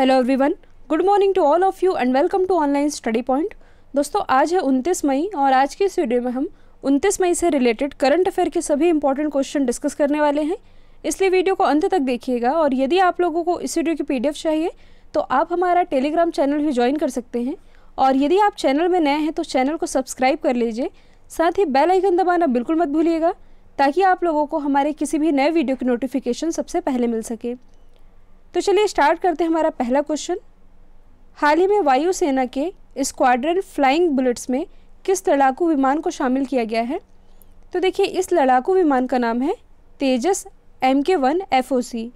hello everyone good morning to all of you and welcome to Online Study Point दोस्तों आज है 29 मई और आज की इस वीडियो में हम 29 मई से रिलेटेड करंट अफेयर के सभी इंपॉर्टेंट क्वेश्चन डिस्कस करने वाले हैं इसलिए वीडियो को अंत तक देखिएगा और यदि आप लोगों को इस वीडियो की पी चाहिए तो आप हमारा टेलीग्राम चैनल भी ज्वाइन कर सकते हैं और यदि आप चैनल में नए हैं तो चैनल को सब्सक्राइब कर लीजिए साथ ही बेल आइकन दबाना बिल्कुल मत भूलिएगा ताकि आप लोगों को हमारे किसी भी नए वीडियो की नोटिफिकेशन सबसे पहले मिल सके तो चलिए स्टार्ट करते हैं हमारा पहला क्वेश्चन हाल ही में वायुसेना के स्क्वाड्रन फ्लाइंग बुलेट्स में किस लड़ाकू विमान को शामिल किया गया है तो देखिए इस लड़ाकू विमान का नाम है Tejas M K one F O C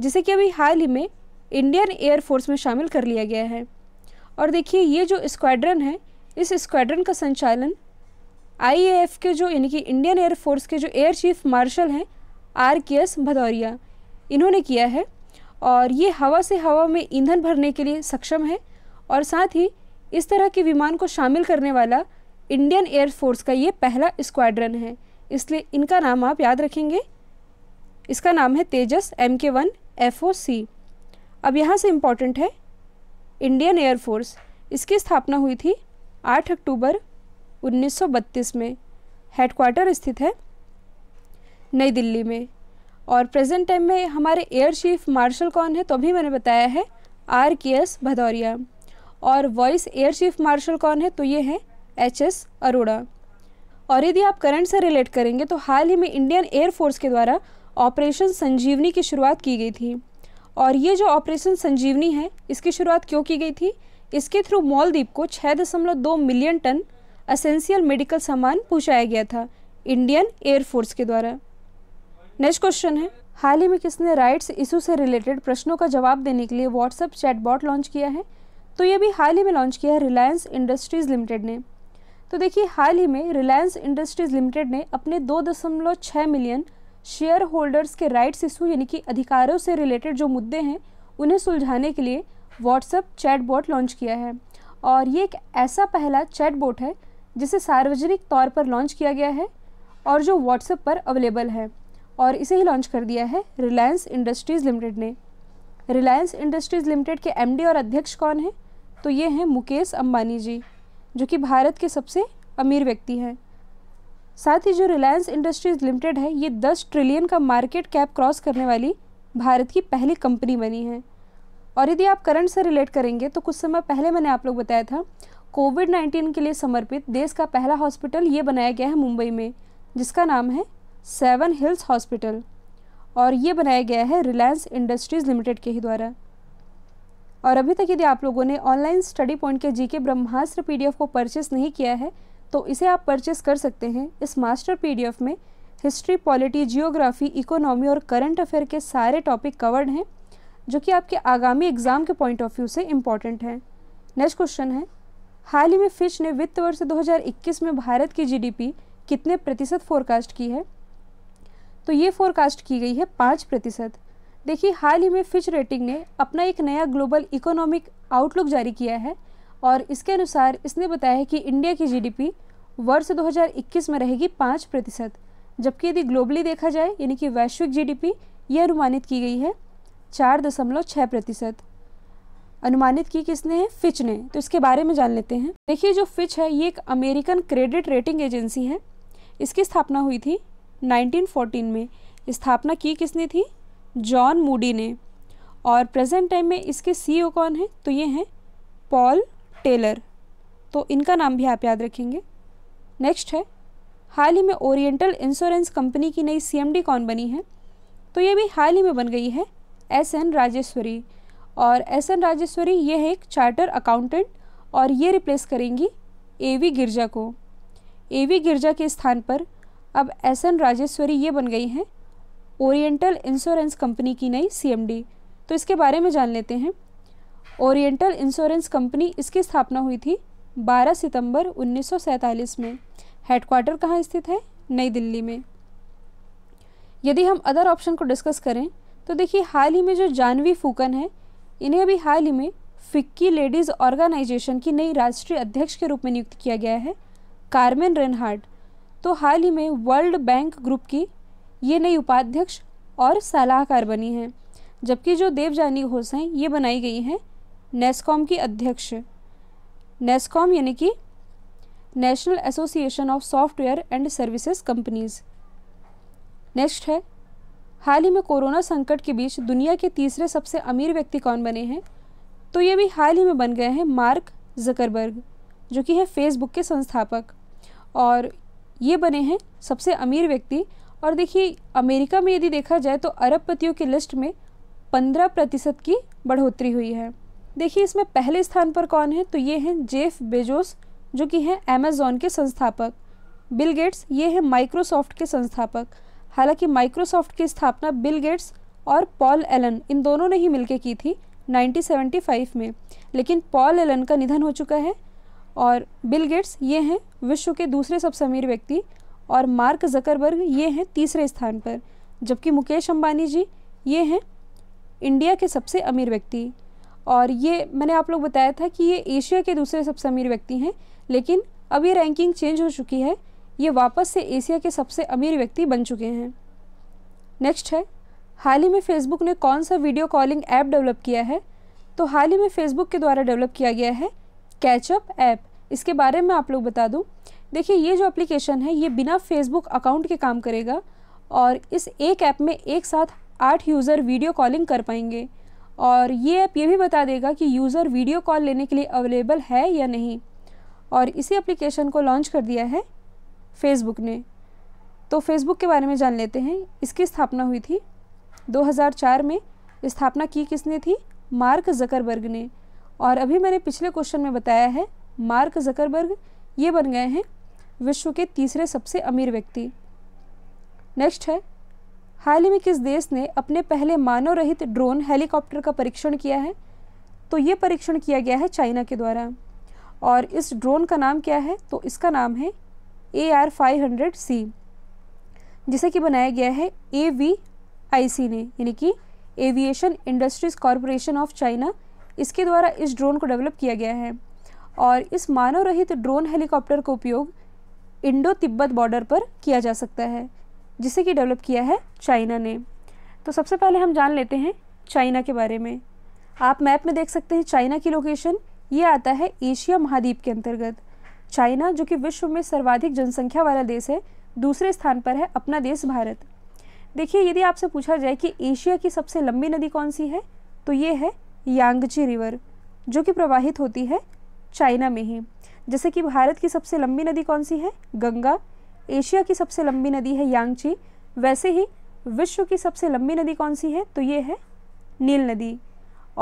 जिसे कि अभी हाल ही में इंडियन एयरफोर्स में शामिल कर लिया गया है और देखिए ये जो स्क्वाड्रन है इस स्क्वाड्रन का संचालन आई के जो यानी कि इंडियन एयरफोर्स के जो एयर चीफ मार्शल हैं आर के एस भदौरिया इन्होंने किया है और ये हवा से हवा में ईंधन भरने के लिए सक्षम है और साथ ही इस तरह के विमान को शामिल करने वाला इंडियन एयरफोर्स का ये पहला स्क्वाड्रन है इसलिए इनका नाम आप याद रखेंगे इसका नाम है Tejas M K one F O C अब यहाँ से इम्पॉर्टेंट है इंडियन एयरफोर्स इसकी स्थापना हुई थी 8 अक्टूबर 1932 में हेडक्वार्टर स्थित है नई दिल्ली में और प्रेजेंट टाइम में हमारे एयर चीफ मार्शल कौन है तो भी मैंने बताया है आर के एस भदौरिया और वॉइस एयर चीफ मार्शल कौन है तो ये है एच एस अरोड़ा और यदि आप करंट से रिलेट करेंगे तो हाल ही में इंडियन एयरफोर्स के द्वारा ऑपरेशन संजीवनी की शुरुआत की गई थी और ये जो ऑपरेशन संजीवनी है इसकी शुरुआत क्यों की गई थी इसके थ्रू मॉलदीप को छः दशमलव दो मिलियन टन असेंशियल मेडिकल सामान पहुंचाया गया था इंडियन एयरफोर्स के द्वारा नेक्स्ट क्वेश्चन है हाल ही में किसने राइट्स इशू से रिलेटेड प्रश्नों का जवाब देने के लिए व्हाट्सएप चैटबॉट लॉन्च किया है तो ये भी हाल ही में लॉन्च किया है रिलायंस इंडस्ट्रीज़ लिमिटेड ने तो देखिए हाल ही में रिलायंस इंडस्ट्रीज़ लिमिटेड ने अपने दो दशमलव छः मिलियन शेयर होल्डर्स के राइट्स इशू यानी कि अधिकारों से रिलेटेड जो मुद्दे हैं उन्हें सुलझाने के लिए व्हाट्सएप चैटबॉट लॉन्च किया है और ये एक ऐसा पहला चैटबॉट है जिसे सार्वजनिक तौर पर लॉन्च किया गया है और जो व्हाट्सएप पर अवेलेबल है और इसे ही लॉन्च कर दिया है रिलायंस इंडस्ट्रीज़ लिमिटेड ने रिलायंस इंडस्ट्रीज़ लिमिटेड के एमडी और अध्यक्ष कौन हैं तो ये हैं मुकेश अंबानी जी जो कि भारत के सबसे अमीर व्यक्ति हैं साथ ही जो रिलायंस इंडस्ट्रीज़ लिमिटेड है ये दस ट्रिलियन का मार्केट कैप क्रॉस करने वाली भारत की पहली कंपनी बनी है और यदि आप करंट से रिलेट करेंगे तो कुछ समय पहले मैंने आप लोग बताया था कोविड 19 के लिए समर्पित देश का पहला हॉस्पिटल ये बनाया गया है मुंबई में जिसका नाम है सेवन हिल्स हॉस्पिटल और ये बनाया गया है रिलायंस इंडस्ट्रीज़ लिमिटेड के ही द्वारा और अभी तक यदि आप लोगों ने ऑनलाइन स्टडी पॉइंट के जीके ब्रह्मास्त्र पीडीएफ को परचेस नहीं किया है तो इसे आप परचेस कर सकते हैं इस मास्टर पीडीएफ में हिस्ट्री पॉलिटी जियोग्राफी इकोनॉमी और करंट अफेयर के सारे टॉपिक कवर्ड हैं जो कि आपके आगामी एग्जाम के पॉइंट ऑफ व्यू से इम्पॉर्टेंट हैं नेक्स्ट क्वेश्चन है हाल ही में फिच ने वित्त वर्ष 2021 में भारत की जीडीपी कितने प्रतिशत फोरकास्ट की है तो ये फोरकास्ट की गई है पाँच प्रतिशत देखिए हाल ही में फिच रेटिंग ने अपना एक नया ग्लोबल इकोनॉमिक आउटलुक जारी किया है और इसके अनुसार इसने बताया है कि इंडिया की जीडीपी वर्ष 2021 में रहेगी पाँच प्रतिशत जबकि यदि ग्लोबली देखा जाए यानी कि वैश्विक जीडीपी यह अनुमानित की गई है चार दशमलव छः प्रतिशत अनुमानित की किसने है फिच ने तो इसके बारे में जान लेते हैं देखिए जो फिच है ये एक अमेरिकन क्रेडिट रेटिंग एजेंसी है इसकी स्थापना हुई थी 1914 में स्थापना की किसने थी जॉन मूडी ने और प्रेजेंट टाइम में इसके सीईओ कौन हैं तो ये हैं पॉल टेलर तो इनका नाम भी आप याद रखेंगे नेक्स्ट है हाल ही में ओरिएंटल इंश्योरेंस कंपनी की नई सीएमडी कौन बनी है तो ये भी हाल ही में बन गई है एस एन राजेश्वरी और एस एन राजेश्वरी ये है एक चार्टर अकाउंटेंट और ये रिप्लेस करेंगी ए वी गिरजा को ए वी गिरजा के स्थान पर अब एस एन राजेश्वरी ये बन गई हैं ओरिएंटल इंश्योरेंस कंपनी की नई सीएमडी तो इसके बारे में जान लेते हैं ओरिएंटल इंश्योरेंस कंपनी इसकी स्थापना हुई थी 12 सितंबर 1947 में हेडक्वार्टर कहाँ स्थित है नई दिल्ली में यदि हम अदर ऑप्शन को डिस्कस करें तो देखिए हाल ही में जो जानवी फूकन है इन्हें अभी हाल ही में फिक्की लेडीज़ ऑर्गेनाइजेशन की नई राष्ट्रीय अध्यक्ष के रूप में नियुक्त किया गया है कार्मेन रेनहार्ड तो हाल ही में वर्ल्ड बैंक ग्रुप की ये नई उपाध्यक्ष और सलाहकार बनी हैं जबकि जो देवजानी घोष हैं ये बनाई गई हैं नेस्कॉम की अध्यक्ष नेस्कॉम यानी कि National Association of Software and Services Companies next है हाल ही में कोरोना संकट के बीच दुनिया के तीसरे सबसे अमीर व्यक्ति कौन बने हैं तो ये भी हाल ही में बन गए हैं मार्क जकरबर्ग जो कि है फेसबुक के संस्थापक और ये बने हैं सबसे अमीर व्यक्ति और देखिए अमेरिका में यदि देखा जाए तो अरबपतियों की लिस्ट में पंद्रह प्रतिशत की बढ़ोतरी हुई है देखिए इसमें पहले स्थान पर कौन है तो ये हैं जेफ बेजोस जो कि हैं अमेजोन के संस्थापक बिल गेट्स ये हैं माइक्रोसॉफ्ट के संस्थापक हालांकि माइक्रोसॉफ्ट की स्थापना बिल गेट्स और पॉल एलन इन दोनों ने ही मिलकर की थी 1975 में लेकिन पॉल एलन का निधन हो चुका है और बिल गेट्स ये हैं विश्व के दूसरे सबसे अमीर व्यक्ति और मार्क जकरबर्ग ये हैं तीसरे स्थान पर जबकि मुकेश अंबानी जी ये हैं इंडिया के सबसे अमीर व्यक्ति और ये मैंने आप लोग बताया था कि ये एशिया के दूसरे सबसे अमीर व्यक्ति हैं लेकिन अब ये रैंकिंग चेंज हो चुकी है ये वापस से एशिया के सबसे अमीर व्यक्ति बन चुके हैं नेक्स्ट है हाल ही में फेसबुक ने कौन सा वीडियो कॉलिंग ऐप डेवलप किया है तो हाल ही में फेसबुक के द्वारा डेवलप किया गया है कैचअप ऐप इसके बारे में आप लोग बता दूँ देखिए ये जो एप्लीकेशन है ये बिना फेसबुक अकाउंट के काम करेगा और इस एक ऐप में एक साथ आठ यूज़र वीडियो कॉलिंग कर पाएंगे और ये ऐप ये भी बता देगा कि यूज़र वीडियो कॉल लेने के लिए अवेलेबल है या नहीं और इसी एप्लीकेशन को लॉन्च कर दिया है फेसबुक ने तो फेसबुक के बारे में जान लेते हैं इसकी स्थापना हुई थी 2004 में स्थापना की किसने थी मार्क जकरबर्ग ने और अभी मैंने पिछले क्वेश्चन में बताया है मार्क जकरबर्ग ये बन गए हैं विश्व के तीसरे सबसे अमीर व्यक्ति नेक्स्ट है हाल ही में किस देश ने अपने पहले मानव रहित ड्रोन हेलीकॉप्टर का परीक्षण किया है तो ये परीक्षण किया गया है चाइना के द्वारा और इस ड्रोन का नाम क्या है तो इसका नाम है A R five hundred C जिसे कि बनाया गया है ए वी आई सी ने यानी कि Aviation Industries Corporation of China इसके द्वारा इस ड्रोन को डेवलप किया गया है और इस मानव रहित ड्रोन हेलीकॉप्टर का उपयोग इंडो तिब्बत बॉर्डर पर किया जा सकता है जिसे कि डेवलप किया है चाइना ने तो सबसे पहले हम जान लेते हैं चाइना के बारे में आप मैप में देख सकते हैं चाइना की लोकेशन ये आता है एशिया महाद्वीप के अंतर्गत चाइना जो कि विश्व में सर्वाधिक जनसंख्या वाला देश है दूसरे स्थान पर है अपना देश भारत देखिए यदि आपसे पूछा जाए कि एशिया की सबसे लंबी नदी कौन सी है तो ये है यांगची रिवर जो कि प्रवाहित होती है चाइना में है जैसे कि भारत की सबसे लंबी नदी कौन सी है गंगा एशिया की सबसे लंबी नदी है यांगची वैसे ही विश्व की सबसे लंबी नदी कौन सी है तो ये है नील नदी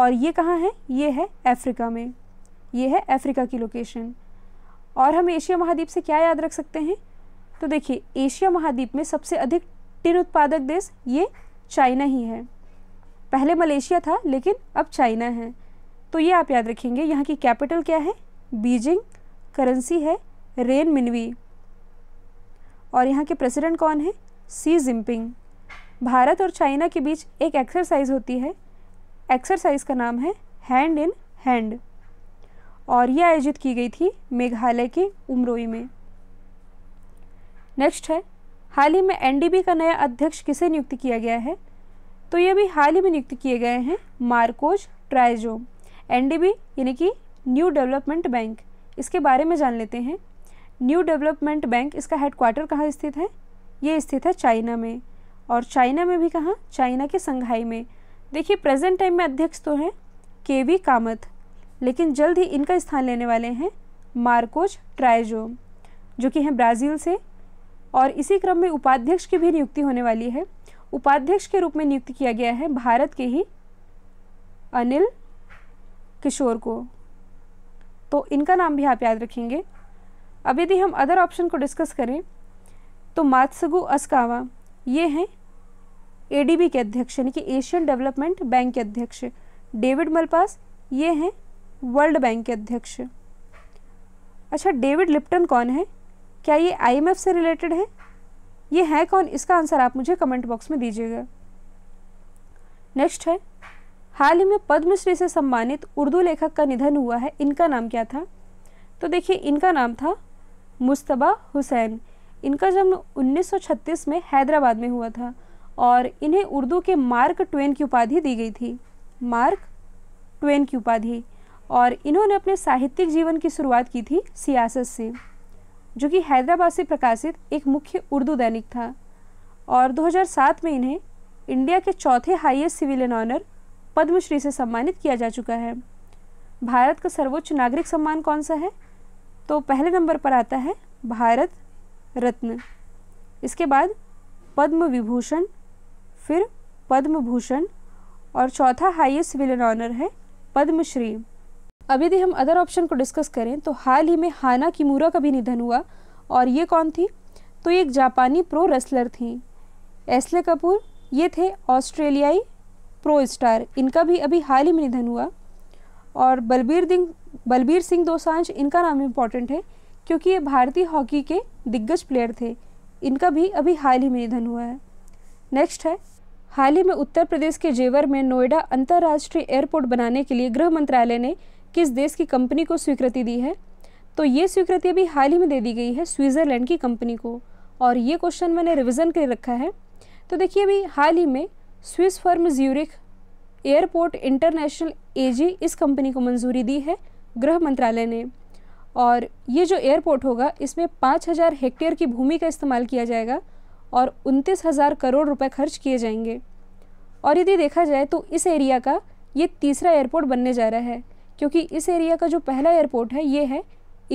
और ये कहाँ है ये है अफ्रीका में ये है अफ्रीका की लोकेशन और हम एशिया महाद्वीप से क्या याद रख सकते हैं तो देखिए एशिया महाद्वीप में सबसे अधिक टिन उत्पादक देश ये चाइना ही है पहले मलेशिया था लेकिन अब चाइना है तो ये आप याद रखेंगे यहाँ की कैपिटल क्या है बीजिंग करेंसी है रेन मिनवी और यहाँ के प्रेसिडेंट कौन है सी जिनपिंग भारत और चाइना के बीच एक एक्सरसाइज होती है एक्सरसाइज का नाम है हैंड इन हैंड और यह आयोजित की गई थी मेघालय के उमरोई में नेक्स्ट है हाल ही में एनडीबी का नया अध्यक्ष किसे नियुक्त किया गया है तो ये भी हाल ही में नियुक्त किए गए हैं मार्कोज ट्राइजो एनडीबी यानी कि न्यू डेवलपमेंट बैंक इसके बारे में जान लेते हैं न्यू डेवलपमेंट बैंक इसका हेडक्वार्टर कहाँ स्थित है ये स्थित है चाइना में और चाइना में भी कहाँ चाइना के संघाई में देखिए प्रेजेंट टाइम में अध्यक्ष तो हैं के वी कामत लेकिन जल्द ही इनका स्थान लेने वाले हैं मार्कोज ट्राइजो जो कि हैं ब्राज़ील से और इसी क्रम में उपाध्यक्ष की भी नियुक्ति होने वाली है उपाध्यक्ष के रूप में नियुक्त किया गया है भारत के ही अनिल किशोर को तो इनका नाम भी आप याद रखेंगे अब यदि हम अदर ऑप्शन को डिस्कस करें तो मात्सगु अस्कावा ये हैं एडीबी के अध्यक्ष यानी कि एशियन डेवलपमेंट बैंक के अध्यक्ष डेविड मलपास ये हैं वर्ल्ड बैंक के अध्यक्ष अच्छा डेविड लिप्टन कौन है क्या ये आईएमएफ से रिलेटेड है ये है कौन इसका आंसर आप मुझे कमेंट बॉक्स में दीजिएगा नेक्स्ट है हाल ही में पद्मश्री से सम्मानित उर्दू लेखक का निधन हुआ है इनका नाम क्या था तो देखिए इनका नाम था मुस्तबा हुसैन इनका जन्म 1936 में हैदराबाद में हुआ था और इन्हें उर्दू के मार्क ट्वेन की उपाधि दी गई थी मार्क ट्वेन की उपाधि और इन्होंने अपने साहित्यिक जीवन की शुरुआत की थी सियासत से जो कि हैदराबाद से प्रकाशित एक मुख्य उर्दू दैनिक था और 2007 में इन्हें इंडिया के चौथे हाईएस्ट सिविलियन ऑनर पद्मश्री से सम्मानित किया जा चुका है भारत का सर्वोच्च नागरिक सम्मान कौन सा है तो पहले नंबर पर आता है भारत रत्न इसके बाद पद्म विभूषण फिर पद्म भूषण और चौथा हाईएस्ट विलन ऑनर है पद्मश्री अब यदि हम अदर ऑप्शन को डिस्कस करें तो हाल ही में हाना किमूरा का भी निधन हुआ और ये कौन थी तो ये एक जापानी प्रो रेसलर थी एसले कपूर ये थे ऑस्ट्रेलियाई प्रो स्टार इनका भी अभी हाल ही में निधन हुआ और बलबीर दिंग बलबीर सिंह दोसांझ इनका नाम इम्पॉर्टेंट है क्योंकि ये भारतीय हॉकी के दिग्गज प्लेयर थे इनका भी अभी हाल ही में निधन हुआ है नेक्स्ट है हाल ही में उत्तर प्रदेश के जेवर में नोएडा अंतर्राष्ट्रीय एयरपोर्ट बनाने के लिए गृह मंत्रालय ने किस देश की कंपनी को स्वीकृति दी है तो ये स्वीकृति अभी हाल ही में दे दी गई है स्विट्ज़रलैंड की कंपनी को और ये क्वेश्चन मैंने रिविज़न के रखा है तो देखिए अभी हाल ही में Swiss firm Zurich Airport International AG इस कंपनी को मंजूरी दी है गृह मंत्रालय ने और ये जो एयरपोर्ट होगा इसमें 5000 हेक्टेयर की भूमि का इस्तेमाल किया जाएगा और उनतीस हज़ार करोड़ रुपए खर्च किए जाएंगे और यदि देखा जाए तो इस एरिया का ये तीसरा एयरपोर्ट बनने जा रहा है क्योंकि इस एरिया का जो पहला एयरपोर्ट है ये है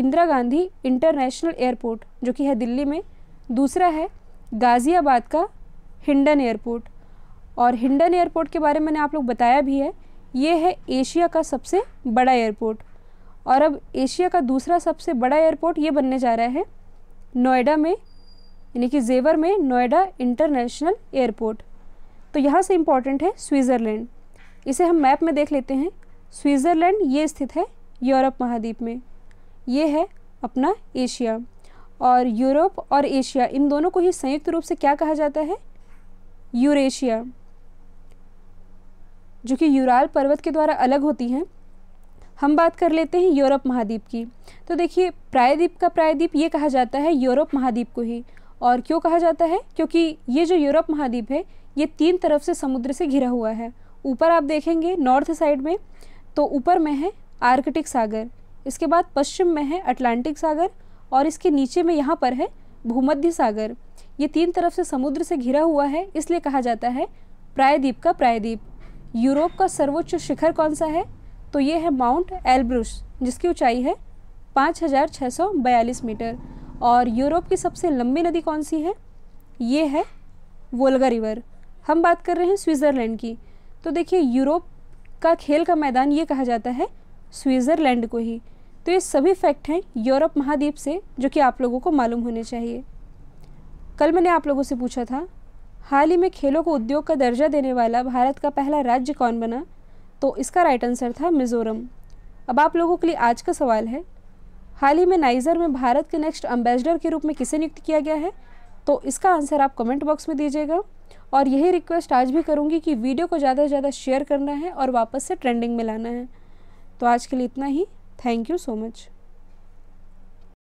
इंदिरा गांधी इंटरनेशनल एयरपोर्ट जो कि है दिल्ली में दूसरा है गाज़ियाबाद का हिंडन एयरपोर्ट और हिंडन एयरपोर्ट के बारे में मैंने आप लोग बताया भी है ये है एशिया का सबसे बड़ा एयरपोर्ट और अब एशिया का दूसरा सबसे बड़ा एयरपोर्ट ये बनने जा रहा है नोएडा में यानी कि जेवर में नोएडा इंटरनेशनल एयरपोर्ट तो यहाँ से इम्पॉर्टेंट है स्विट्ज़रलैंड इसे हम मैप में देख लेते हैं स्विट्ज़रलैंड ये स्थित है यूरोप महाद्वीप में ये है अपना एशिया और यूरोप और एशिया इन दोनों को ही संयुक्त रूप से क्या कहा जाता है यूरेशिया जो कि यूराल पर्वत के द्वारा अलग होती हैं हम बात कर लेते हैं यूरोप महाद्वीप की तो देखिए प्रायद्वीप का प्रायद्वीप ये कहा जाता है यूरोप महाद्वीप को ही और क्यों कहा जाता है क्योंकि ये जो यूरोप महाद्वीप है ये तीन तरफ से समुद्र से घिरा हुआ है ऊपर आप देखेंगे नॉर्थ साइड में तो ऊपर में है आर्कटिक सागर इसके बाद पश्चिम में है अटलांटिक सागर और इसके नीचे में यहाँ पर है भूमध्य सागर ये तीन तरफ से समुद्र से घिरा हुआ है इसलिए कहा जाता है प्रायद्वीप का प्रायद्वीप यूरोप का सर्वोच्च शिखर कौन सा है तो ये है माउंट एल्ब्रुश जिसकी ऊंचाई है 5642 मीटर और यूरोप की सबसे लंबी नदी कौन सी है ये है वोल्गा रिवर हम बात कर रहे हैं स्विट्ज़रलैंड की तो देखिए यूरोप का खेल का मैदान ये कहा जाता है स्विट्ज़रलैंड को ही तो ये सभी फैक्ट हैं यूरोप महाद्वीप से जो कि आप लोगों को मालूम होने चाहिए कल मैंने आप लोगों से पूछा था हाल ही में खेलों को उद्योग का दर्जा देने वाला भारत का पहला राज्य कौन बना तो इसका राइट आंसर था मिज़ोरम अब आप लोगों के लिए आज का सवाल है हाल ही में नाइजर में भारत के नेक्स्ट एम्बेसडर के रूप में किसे नियुक्त किया गया है तो इसका आंसर आप कमेंट बॉक्स में दीजिएगा और यही रिक्वेस्ट आज भी करूँगी कि वीडियो को ज़्यादा से ज़्यादा शेयर करना है और वापस से ट्रेंडिंग में लाना है तो आज के लिए इतना ही थैंक यू सो मच